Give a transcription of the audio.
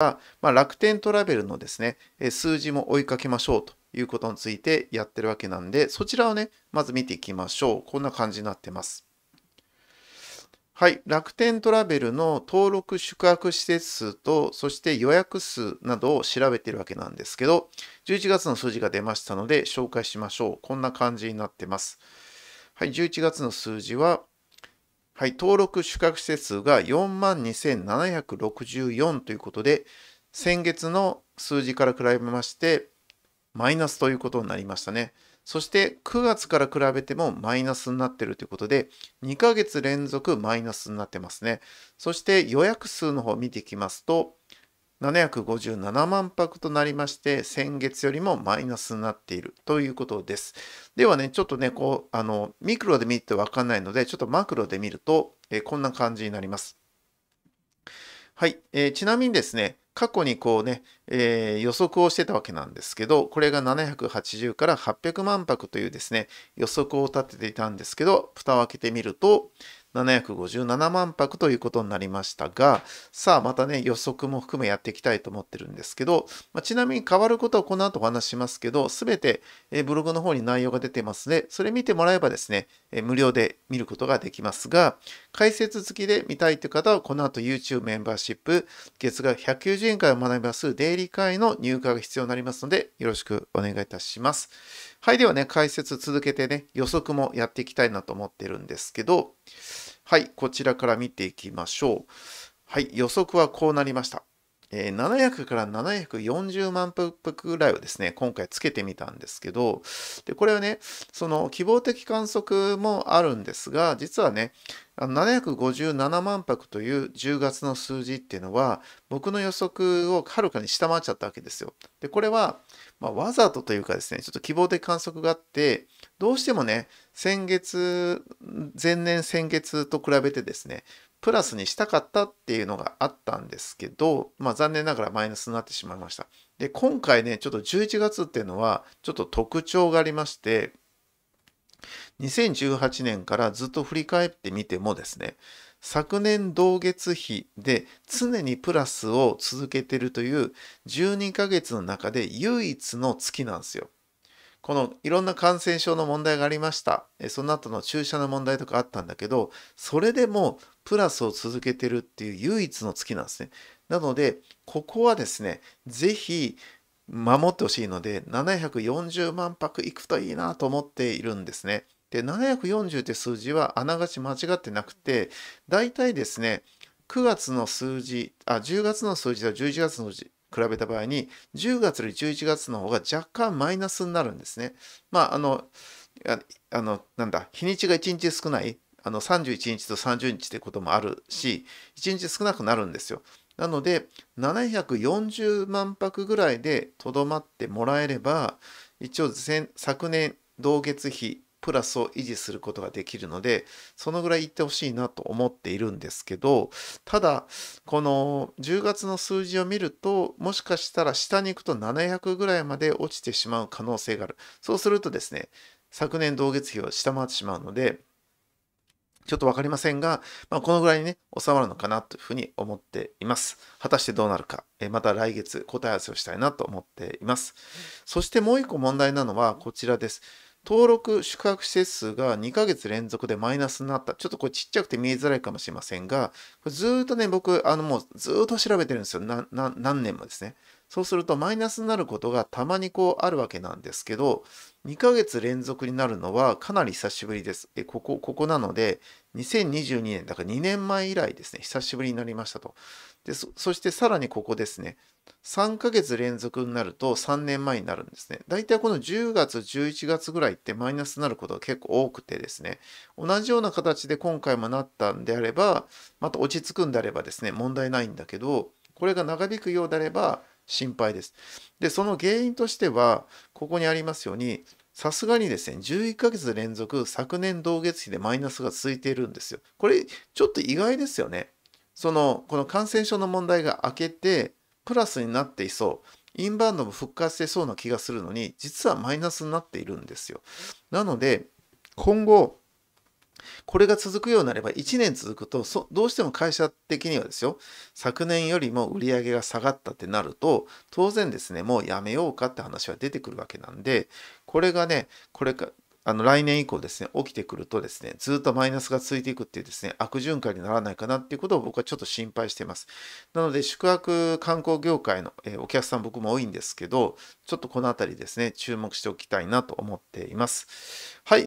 まあ、楽天トラベルのですね、数字も追いかけましょうということについてやってるわけなんで、そちらをね、まず見ていきましょう。こんな感じになってます。はい、楽天トラベルの登録宿泊施設数と、そして予約数などを調べているわけなんですけど、11月の数字が出ましたので紹介しましょう。こんな感じになってます。はい、11月の数字は、はい、登録宿泊施設が42,764万ということで、先月の数字から比べまして、マイナスということになりましたね。そして9月から比べてもマイナスになってるということで、2ヶ月連続マイナスになってますね。そして予約数の方を見ていきますと、757万泊となりまして、先月よりもマイナスになっているということです。ではね、ちょっとね、こう、あの、ミクロで見てわかんないので、ちょっとマクロで見ると、えこんな感じになります。はい、えー、ちなみにですね、過去にこうね、えー、予測をしてたわけなんですけど、これが780から800万泊というですね、予測を立てていたんですけど、蓋を開けてみると、757万泊ということになりましたが、さあまたね、予測も含めやっていきたいと思ってるんですけど、まあ、ちなみに変わることはこの後お話しますけど、すべてブログの方に内容が出てますので、それ見てもらえばですね、無料で見ることができますが、解説付きで見たいという方は、この後 YouTube メンバーシップ、月額190円から学びますデイリー会の入会が必要になりますので、よろしくお願いいたします。はい、ではね、解説続けてね、予測もやっていきたいなと思ってるんですけど、はい、こちらから見ていきましょう。はい、予測はこうなりました。えー、700から740万プップぐらいをですね、今回つけてみたんですけど、で、これはね、その希望的観測もあるんですが、実はね、あ757万泊という10月の数字っていうのは僕の予測をはるかに下回っちゃったわけですよ。でこれは、まあ、わざとというかですねちょっと希望的観測があってどうしてもね先月前年先月と比べてですねプラスにしたかったっていうのがあったんですけど、まあ、残念ながらマイナスになってしまいました。で今回ねちょっと11月っていうのはちょっと特徴がありまして2018年からずっと振り返ってみてもですね、昨年同月比で常にプラスを続けてるという12ヶ月の中で唯一の月なんですよ。このいろんな感染症の問題がありました。その後の注射の問題とかあったんだけど、それでもプラスを続けてるっていう唯一の月なんですね。なので、ここはですね、ぜひ守ってほしいので、740万泊いくといいなと思っているんですね。で、740って数字はあながち間違ってなくて、大体ですね、9月の数字、あ、10月の数字と11月の数字、比べた場合に、10月より11月の方が若干マイナスになるんですね。まあ、あの、あの、なんだ、日にちが1日少ない、あの31日と30日ってこともあるし、1日少なくなるんですよ。なので、740万泊ぐらいでとどまってもらえれば、一応昨年同月比プラスを維持することができるので、そのぐらいいってほしいなと思っているんですけど、ただ、この10月の数字を見ると、もしかしたら下に行くと700ぐらいまで落ちてしまう可能性がある。そうするとですね、昨年同月比を下回ってしまうので、ちょっと分かりませんが、まあ、このぐらいにね、収まるのかなというふうに思っています。果たしてどうなるか、えまた来月答え合わせをしたいなと思っています。そしてもう一個問題なのはこちらです。登録宿泊施設数が2ヶ月連続でマイナスになった。ちょっとこれちっちゃくて見えづらいかもしれませんが、これずっとね、僕、あのもうずっと調べてるんですよ。何年もですね。そうするとマイナスになることがたまにこうあるわけなんですけど、2ヶ月連続になるのはかなり久しぶりです。えここ、ここなので、2022年、だから2年前以来ですね、久しぶりになりましたと。でそそしてさらにここですね、3ヶ月連続になると3年前になるんですね。大体この10月、11月ぐらいってマイナスになることが結構多くてですね、同じような形で今回もなったんであれば、また落ち着くんであればですね、問題ないんだけど、これが長引くようであれば、心配です。で、その原因としては、ここにありますように、さすがにですね、11ヶ月連続昨年同月比でマイナスが続いているんですよ。これ、ちょっと意外ですよね。その、この感染症の問題が明けて、プラスになっていそう。インバウンドも復活してそうな気がするのに、実はマイナスになっているんですよ。なので、今後、これが続くようになれば1年続くとどうしても会社的にはですよ昨年よりも売り上げが下がったってなると当然ですねもうやめようかって話は出てくるわけなんでこれがねこれかあの来年以降ですね起きてくるとですねずっとマイナスが続いていくっていうですね悪循環にならないかなっていうことを僕はちょっと心配していますなので宿泊観光業界のお客さん僕も多いんですけどちょっとこの辺りですね注目しておきたいなと思っていますはい